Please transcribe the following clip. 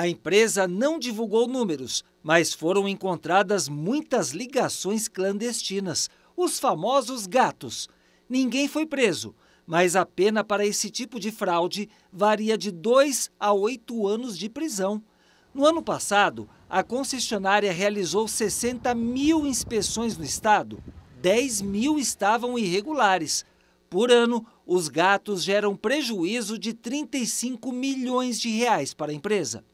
A empresa não divulgou números, mas foram encontradas muitas ligações clandestinas, os famosos gatos. Ninguém foi preso, mas a pena para esse tipo de fraude varia de 2 a 8 anos de prisão. No ano passado, a concessionária realizou 60 mil inspeções no estado, 10 mil estavam irregulares. Por ano, os gatos geram prejuízo de 35 milhões de reais para a empresa.